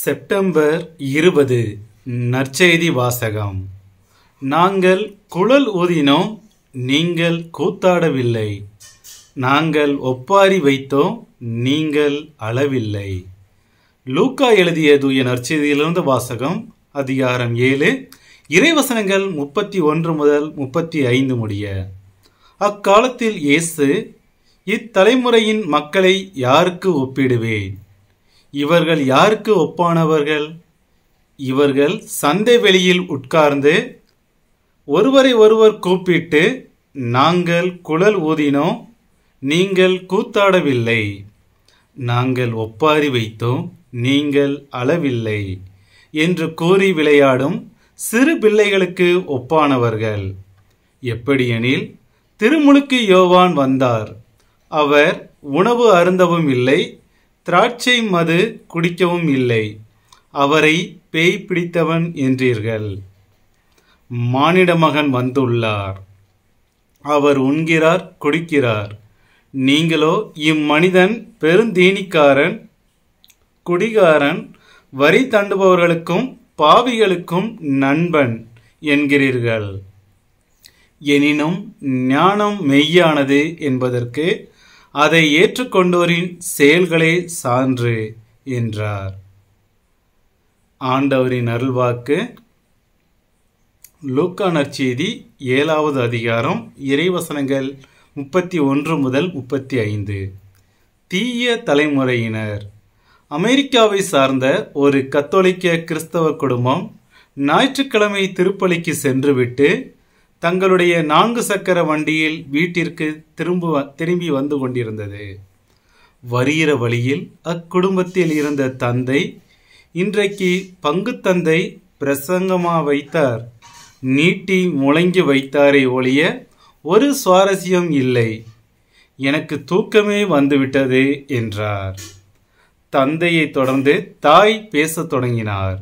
September இருபது நற்செய்தி வாசகம் நாங்கள் குழல் ஊதினோம் நீங்கள் கூத்தாடவில்லை நாங்கள் ஒப்பாரி வைத்தோம் நீங்கள் அளவில்லை லூக்கா எழுதிய தூய நற்செய்தியிலிருந்து வாசகம் அதிகாரம் ஏழு இறைவசனங்கள் முப்பத்தி ஒன்று முதல் முப்பத்தி ஐந்து முடிய அக்காலத்தில் இயேசு இத்தலைமுறையின் மக்களை யாருக்கு ஒப்பிடுவேன் இவர்கள் யாருக்கு ஒப்பானவர்கள் இவர்கள் சந்தை வெளியில் உட்கார்ந்து ஒருவரை ஒருவர் கூப்பிட்டு நாங்கள் குழல் ஊதினோம் நீங்கள் கூத்தாடவில்லை நாங்கள் ஒப்பாரி வைத்தோம் நீங்கள் அளவில்லை என்று கூறி விளையாடும் சிறு பிள்ளைகளுக்கு ஒப்பானவர்கள் எப்படியெனில் திருமுழுக்கு யோவான் வந்தார் அவர் உணவு அருந்தவும் இல்லை திராட்சை மது குடிக்கவும் இல்லை அவரை பேய் பிடித்தவன் என்றீர்கள் மானிட மகன் வந்துள்ளார் அவர் உண்கிறார் குடிக்கிறார் நீங்களோ இம்மனிதன் பெருந்தீனிக்காரன் குடிகாரன் வரி தண்டுபவர்களுக்கும் பாவிகளுக்கும் நண்பன் என்கிறீர்கள் எனினும் ஞானம் மெய்யானது என்பதற்கு அதை ஏற்றுக்கொண்டோரின் செயல்களே சான்று என்றார் ஆண்டவரின் அருள்வாக்கு லூக்கானர் செய்தி ஏழாவது அதிகாரம் இறைவசனங்கள் முப்பத்தி ஒன்று முதல் முப்பத்தி ஐந்து தீய தலைமுறையினர் அமெரிக்காவை சார்ந்த ஒரு கத்தோலிக்க கிறிஸ்தவ குடும்பம் ஞாயிற்றுக்கிழமை திருப்பலிக்கு சென்றுவிட்டு தங்களுடைய நான்கு சக்கர வண்டியில் வீட்டிற்கு திரும்ப திரும்பி வந்து கொண்டிருந்தது வருகிற வழியில் அக்குடும்பத்தில் இருந்த தந்தை இன்றைக்கு பங்கு தந்தை பிரசங்கமா வைத்தார் நீட்டி முழங்கி வைத்தாரே ஒழிய ஒரு சுவாரஸ்யம் இல்லை எனக்கு தூக்கமே வந்துவிட்டது என்றார் தந்தையை தொடர்ந்து தாய் பேசத் தொடங்கினார்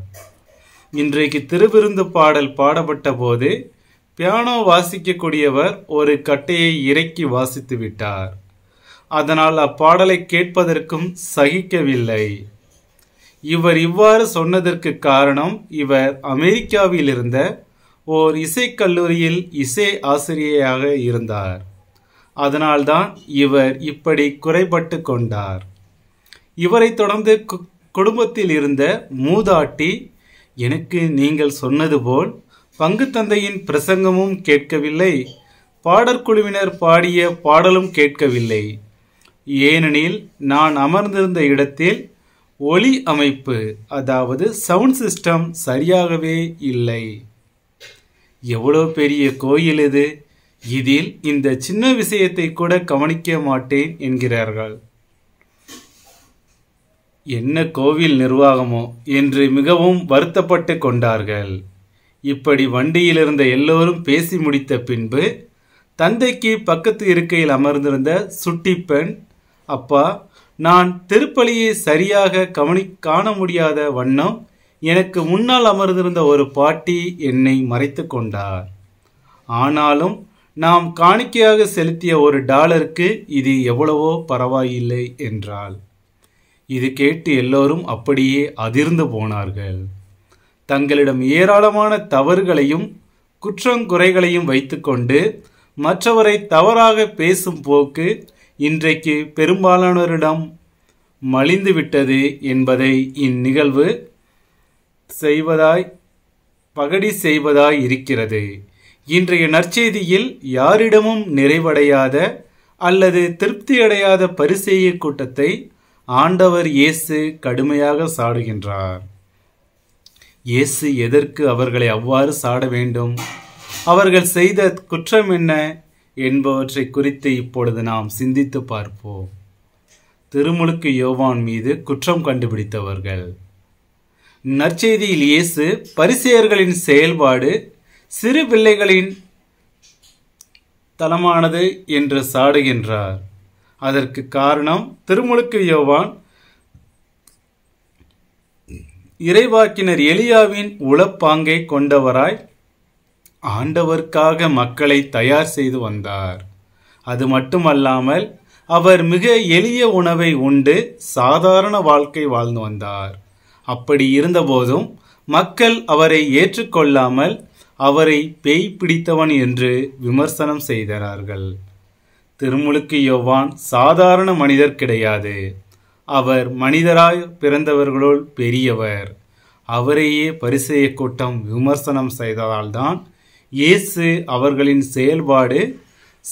இன்றைக்கு திருவிருந்து பாடல் பாடப்பட்ட போது பியானோ வாசிக்கக்கூடியவர் ஒரு கட்டையை இறக்கி வாசித்து விட்டார் அதனால் அப்பாடலை கேட்பதற்கும் சகிக்கவில்லை இவர் இவ்வாறு சொன்னதற்கு காரணம் இவர் அமெரிக்காவில் இருந்த ஓர் இசைக்கல்லூரியில் இசை ஆசிரியராக இருந்தார் அதனால்தான் இவர் இப்படி குறைபட்டு கொண்டார் இவரை தொடர்ந்து குடும்பத்தில் இருந்த மூதாட்டி எனக்கு நீங்கள் சொன்னது போல் பங்கு தந்தையின் பிரசங்கமும் கேட்கவில்லை பாடற்குழுவினர் பாடிய பாடலும் கேட்கவில்லை ஏனெனில் நான் அமர்ந்திருந்த இடத்தில் ஒலி அமைப்பு அதாவது சவுண்ட் சிஸ்டம் சரியாகவே இல்லை எவ்வளோ பெரிய கோயில் இது இதில் இந்த சின்ன விஷயத்தை கூட கவனிக்க மாட்டேன் என்கிறார்கள் என்ன கோவில் நிர்வாகமோ என்று மிகவும் வருத்தப்பட்டு கொண்டார்கள் இப்படி வண்டியிலிருந்த எல்லோரும் பேசி முடித்த பின்பு தந்தைக்கு பக்கத்து இருக்கையில் அமர்ந்திருந்த சுட்டி பெண் அப்பா நான் திருப்பலியை சரியாக கவனி காண முடியாத வண்ணம் எனக்கு முன்னால் அமர்ந்திருந்த ஒரு பாட்டி என்னை மறைத்து கொண்டார் ஆனாலும் நாம் காணிக்கையாக செலுத்திய ஒரு டாலருக்கு இது எவ்வளவோ பரவாயில்லை என்றால் இது கேட்டு எல்லோரும் அப்படியே அதிர்ந்து போனார்கள் தங்களிடம் ஏராளமான தவறுகளையும் குற்றங்குறைகளையும் வைத்துக்கொண்டு மற்றவரை தவறாக பேசும் போக்கு இன்றைக்கு பெரும்பாலானோரிடம் மலிந்துவிட்டது என்பதை இந்நிகழ்வு செய்வதாய் பகடி செய்வதாய் இருக்கிறது இன்றைய நற்செய்தியில் யாரிடமும் நிறைவடையாத அல்லது திருப்தியடையாத பரிசெய்ய கூட்டத்தை ஆண்டவர் இயேசு கடுமையாக சாடுகின்றார் இயேசு எதற்கு அவர்களை அவ்வாறு சாட வேண்டும் அவர்கள் செய்த குற்றம் என்ன என்பவற்றை குறித்து இப்பொழுது நாம் சிந்தித்து பார்ப்போம் திருமுழுக்கு யோவான் மீது குற்றம் கண்டுபிடித்தவர்கள் நற்செய்தியில் இயேசு பரிசெயர்களின் செயல்பாடு சிறு பிள்ளைகளின் தளமானது என்று சாடுகின்றார் அதற்கு காரணம் திருமுழுக்கு யோவான் இறைவாக்கினர் எலியாவின் உளப்பாங்கை கொண்டவராய் ஆண்டவர்க்காக மக்களை தயார் செய்து வந்தார் அது மட்டுமல்லாமல் அவர் மிக எளிய உணவை உண்டு சாதாரண வாழ்க்கை வாழ்ந்து வந்தார் அப்படி இருந்தபோதும் மக்கள் அவரை ஏற்றுக்கொள்ளாமல் அவரை பேய் பிடித்தவன் என்று விமர்சனம் செய்தார்கள் திருமுழுக்கு யோவான் சாதாரண மனிதர் கிடையாது அவர் மனிதராய் பிறந்தவர்களுள் பெரியவர் அவரையே பரிசெய கூட்டம் விமர்சனம் செய்ததால்தான் இயேசு அவர்களின் செயல்பாடு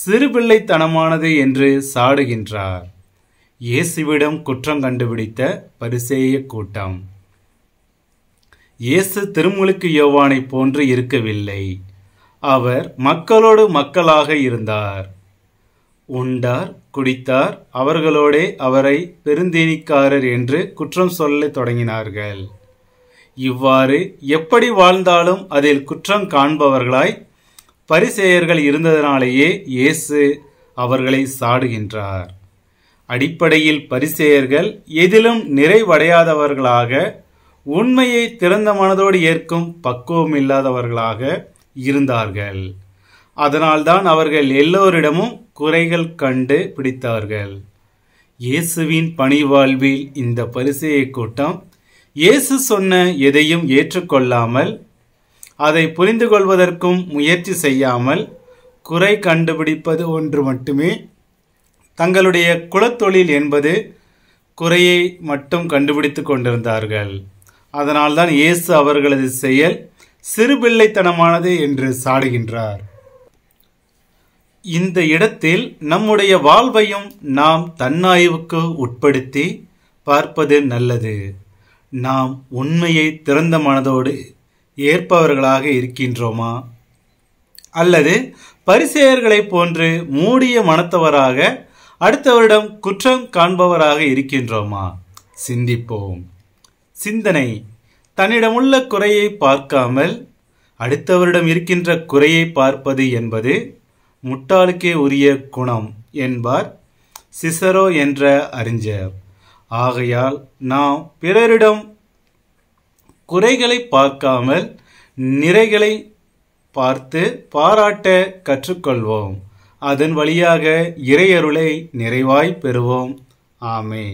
சிறுபிள்ளைத்தனமானது என்று சாடுகின்றார் இயேசுவிடம் குற்றம் கண்டுபிடித்த பரிசேய கூட்டம் இயேசு திருமுழுக்கு யோவானை போன்று இருக்கவில்லை அவர் மக்களோடு மக்களாக இருந்தார் உண்டார் குடித்தார் அவர்களோடே அவரை பெருந்தேனிக்காரர் என்று குற்றம் சொல்லத் தொடங்கினார்கள் இவ்வாறு எப்படி வாழ்ந்தாலும் அதில் குற்றம் காண்பவர்களாய் பரிசெயர்கள் இருந்ததனாலேயே இயேசு அவர்களை சாடுகின்றார் அடிப்படையில் பரிசெயர்கள் எதிலும் நிறைவடையாதவர்களாக உண்மையை திறந்த மனதோடு ஏற்கும் பக்குவம் இல்லாதவர்களாக இருந்தார்கள் அதனால்தான் அவர்கள் எல்லோரிடமும் குறைகள் கண்டு பிடித்தார்கள் இயேசுவின் பணி வாழ்வில் இந்த பரிசையை கூட்டம் இயேசு சொன்ன எதையும் ஏற்றுக்கொள்ளாமல் அதை புரிந்து கொள்வதற்கும் முயற்சி செய்யாமல் குறை கண்டுபிடிப்பது ஒன்று மட்டுமே தங்களுடைய குலத்தொழில் என்பது குறையை மட்டும் கண்டுபிடித்து கொண்டிருந்தார்கள் அதனால்தான் இயேசு அவர்களது செயல் சிறுபிள்ளைத்தனமானது என்று சாடுகின்றார் இந்த இடத்தில் நம்முடைய வாழ்வையும் நாம் தன்னாய்வுக்கு உட்படுத்தி பார்ப்பது நல்லது நாம் உண்மையை திறந்த மனதோடு ஏற்பவர்களாக இருக்கின்றோமா அல்லது பரிசெயர்களைப் போன்று மூடிய மனத்தவராக அடுத்தவரிடம் குற்றம் காண்பவராக இருக்கின்றோமா சிந்திப்போம் சிந்தனை தன்னிடமுள்ள குறையை பார்க்காமல் அடுத்தவரிடம் இருக்கின்ற குறையை பார்ப்பது என்பது முட்டாளுக்கே உரிய குணம் என்பார் சிசரோ என்ற அறிஞர் ஆகையால் நாம் பிறரிடம் குறைகளை பார்க்காமல் நிறைகளை பார்த்து பாராட்ட கற்றுக்கொள்வோம் அதன் வழியாக இறையருளை நிறைவாய் பெறுவோம் ஆமே